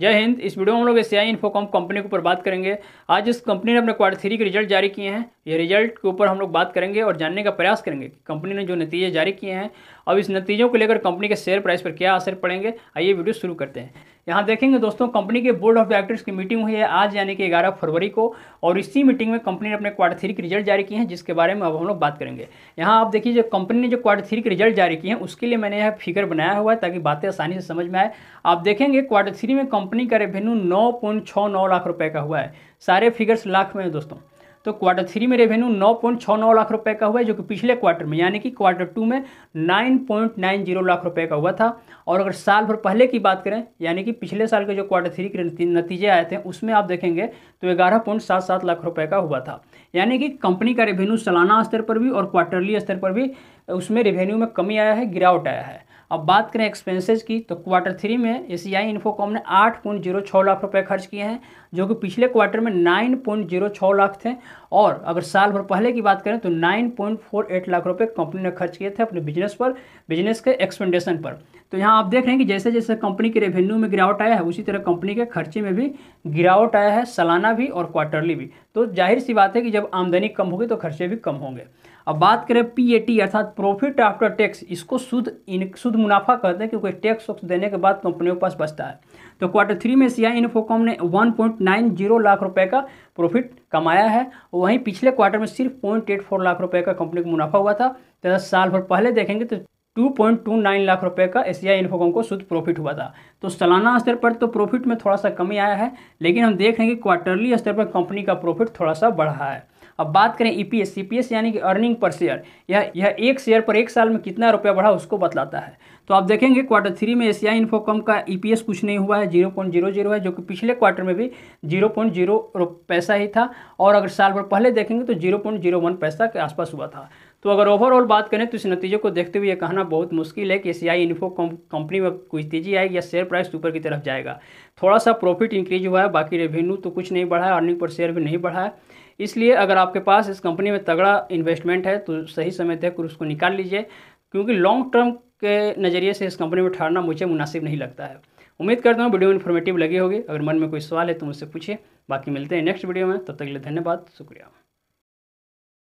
जय हिंद इस वीडियो में हम लोग एस आई इन्फोकॉम कंपनी के ऊपर बात करेंगे आज इस कंपनी ने अपने क्वार्टर थ्री के रिजल्ट जारी किए हैं ये रिजल्ट के ऊपर हम लोग बात करेंगे और जानने का प्रयास करेंगे कि कंपनी ने जो नतीजे जारी किए हैं अब इस नतीजों को लेकर कंपनी के शेयर प्राइस पर क्या असर पड़ेंगे आइए वीडियो शुरू करते हैं यहाँ देखेंगे दोस्तों कंपनी के बोर्ड ऑफ डायरेक्टर्स की मीटिंग हुई है आज यानी कि ग्यारह फरवरी को और इसी मीटिंग में कंपनी ने अपने क्वार्टर थ्री के रिजल्ट जारी किए हैं जिसके बारे में अब हम लोग बात करेंगे यहाँ आप देखिए जो कंपनी ने जो क्वार्टर थ्री के रिजल्ट जारी किए हैं उसके लिए मैंने यह फिगर बनाया हुआ है ताकि बातें आसानी से समझ में आए आप देखेंगे क्वार्टर थ्री में कंपनी का रेवेन्यू नौ लाख रुपये का हुआ है सारे फिगर्स लाख में है दोस्तों तो क्वार्टर थ्री में रेवेन्यू नौ पॉइंट छः नौ लाख रुपए का हुआ है जो कि पिछले क्वार्टर में यानी कि क्वार्टर टू में nine point nine zero lakh रुपए का हुआ था और अगर साल भर पहले की बात करें यानी कि पिछले साल के जो क्वार्टर थ्री के नतीजे आए थे उसमें आप देखेंगे तो ग्यारह पॉइंट सात सात लाख रुपए का हुआ था यानी कि कंपनी का रेवेन्यू सालाना स्तर पर भी और क्वार्टरली स्तर पर भी उसमें रेवेन्यू में कमी आया है गिरावट आया है अब बात करें एक्सपेंसेस की तो क्वार्टर थ्री में आई इन्फोकॉम ने आठ पॉइंट जीरो छः लाख रुपए खर्च किए हैं जो कि पिछले क्वार्टर में नाइन पॉइंट जीरो छः लाख थे और अगर साल भर पहले की बात करें तो nine point four eight lakh रुपए कंपनी ने खर्च किए थे अपने बिजनेस पर बिजनेस के एक्सपेंडेशन पर तो यहाँ आप देख रहे हैं कि जैसे जैसे कंपनी के रेवेन्यू में गिरावट आया है उसी तरह कंपनी के खर्चे में भी गिरावट आया है सालाना भी और क्वार्टरली भी तो जाहिर सी बात है कि जब आमदनी कम होगी तो खर्चे भी कम होंगे अब बात करें पीएटी अर्थात प्रॉफिट आफ्टर टैक्स इसको शुद्ध इन शुद्ध मुनाफा कहते हैं क्योंकि टैक्स वक्स देने के बाद कंपनियों के पास बचता है तो क्वार्टर थ्री में सी आई इन्फोकॉम ने 1.90 लाख रुपए का प्रॉफिट कमाया है वहीं पिछले क्वार्टर में सिर्फ पॉइंट लाख रुपये का कंपनी का मुनाफा हुआ था तथा तो साल भर पहले देखेंगे तो 2.29 लाख रुपए का एशिया इन्फोकॉम को शुद्ध प्रॉफिट हुआ था तो सालाना स्तर पर तो प्रॉफिट में थोड़ा सा कमी आया है लेकिन हम देख रहे हैं कि क्वार्टरली स्तर पर कंपनी का प्रॉफिट थोड़ा सा बढ़ा है अब बात करें ईपीएस e एस यानी कि अर्निंग पर शेयर यह यह एक शेयर पर एक साल में कितना रुपया बढ़ा उसको बतलाता है तो आप देखेंगे क्वार्टर थ्री में एशिया इन्फोकॉम e का ईपीएस e कुछ नहीं हुआ है जीरो पॉइंट जीरो जीरो है जो कि पिछले क्वार्टर में भी जीरो पॉइंट जीरो पैसा ही था और अगर साल भर पहले देखेंगे तो जीरो पॉइंट जीरो वन पैसा के आसपास हुआ था तो अगर ओवरऑल बात करें तो इस नतीजे को देखते हुए यह कहना बहुत मुश्किल है कि एशियाई इन्फो कंपनी में कुछ तेजी आएगी या शेयर प्राइस ऊपर की तरफ जाएगा थोड़ा सा प्रॉफिट इंक्रीज हुआ है बाकी रेवेन्यू तो कुछ नहीं बढ़ा है अर्निंग पर शेयर भी नहीं बढ़ा है इसलिए अगर आपके पास इस कंपनी में तगड़ा इन्वेस्टमेंट है तो सही समय देखकर उसको निकाल लीजिए क्योंकि लॉन्ग टर्म के नज़रिए से इस कंपनी में ठहरना मुझे मुनासिब नहीं लगता है उम्मीद करता हूँ वीडियो इन्फॉर्मेटिव लगी होगी अगर मन में कोई सवाल है तो मुझसे पूछिए बाकी मिलते हैं नेक्स्ट वीडियो में तब तो तक के लिए धन्यवाद शुक्रिया